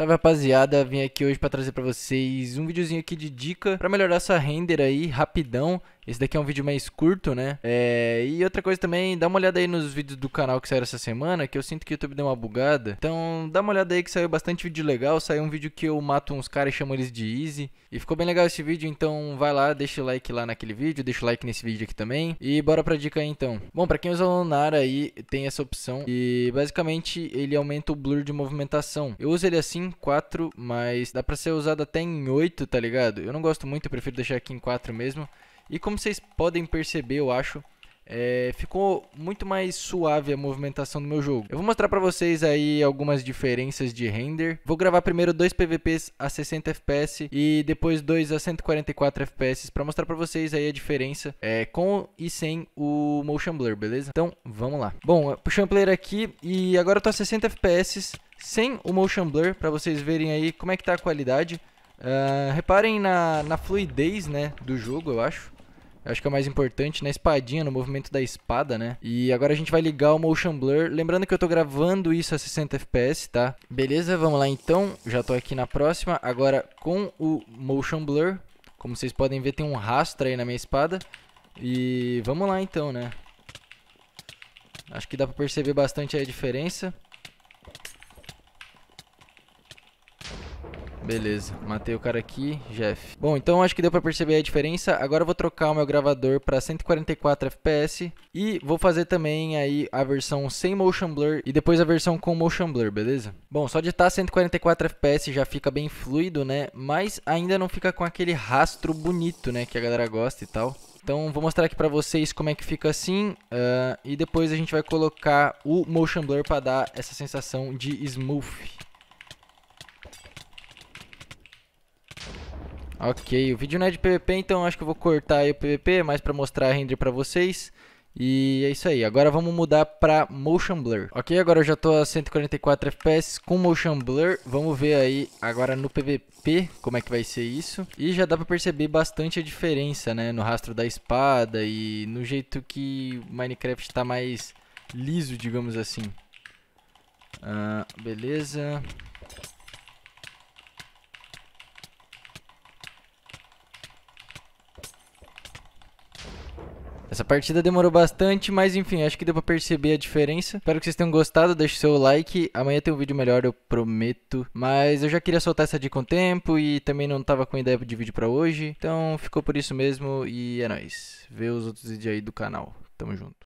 Salve rapaziada, vim aqui hoje para trazer para vocês um videozinho aqui de dica para melhorar sua render aí rapidão esse daqui é um vídeo mais curto, né? É... E outra coisa também, dá uma olhada aí nos vídeos do canal que saíram essa semana, que eu sinto que o YouTube deu uma bugada. Então, dá uma olhada aí que saiu bastante vídeo legal. Saiu um vídeo que eu mato uns caras e chamo eles de Easy. E ficou bem legal esse vídeo, então vai lá, deixa o like lá naquele vídeo, deixa o like nesse vídeo aqui também. E bora pra dica aí então. Bom, pra quem usa o Lunar aí, tem essa opção. E basicamente ele aumenta o blur de movimentação. Eu uso ele assim 4, mas dá pra ser usado até em 8, tá ligado? Eu não gosto muito, eu prefiro deixar aqui em 4 mesmo. E como vocês podem perceber, eu acho, é, ficou muito mais suave a movimentação do meu jogo. Eu vou mostrar pra vocês aí algumas diferenças de render. Vou gravar primeiro dois PVPs a 60 FPS e depois dois a 144 FPS pra mostrar pra vocês aí a diferença é, com e sem o Motion Blur, beleza? Então, vamos lá. Bom, puxei o player aqui e agora eu tô a 60 FPS sem o Motion Blur pra vocês verem aí como é que tá a qualidade. Uh, reparem na, na fluidez, né, do jogo, eu acho. Eu acho que é o mais importante, na né? espadinha, no movimento da espada, né? E agora a gente vai ligar o Motion Blur. Lembrando que eu tô gravando isso a 60 FPS, tá? Beleza, vamos lá então. Já tô aqui na próxima. Agora com o Motion Blur. Como vocês podem ver, tem um rastro aí na minha espada. E vamos lá então, né? Acho que dá pra perceber bastante a diferença. Beleza, matei o cara aqui, Jeff. Bom, então acho que deu pra perceber a diferença. Agora eu vou trocar o meu gravador pra 144 FPS e vou fazer também aí a versão sem motion blur e depois a versão com motion blur, beleza? Bom, só de estar 144 FPS já fica bem fluido, né? Mas ainda não fica com aquele rastro bonito, né? Que a galera gosta e tal. Então vou mostrar aqui pra vocês como é que fica assim uh, e depois a gente vai colocar o motion blur pra dar essa sensação de smooth. Ok, o vídeo não é de PVP, então acho que eu vou cortar aí o PVP, mais pra mostrar a render pra vocês. E é isso aí, agora vamos mudar para Motion Blur Ok, agora eu já tô a 144 FPS com Motion Blur Vamos ver aí agora no PVP como é que vai ser isso E já dá para perceber bastante a diferença, né? No rastro da espada e no jeito que Minecraft tá mais liso, digamos assim ah, Beleza... Essa partida demorou bastante, mas enfim, acho que deu pra perceber a diferença. Espero que vocês tenham gostado, deixe seu like. Amanhã tem um vídeo melhor, eu prometo. Mas eu já queria soltar essa dica com um tempo e também não tava com ideia de vídeo pra hoje. Então ficou por isso mesmo e é nóis. Vê os outros vídeos aí do canal. Tamo junto.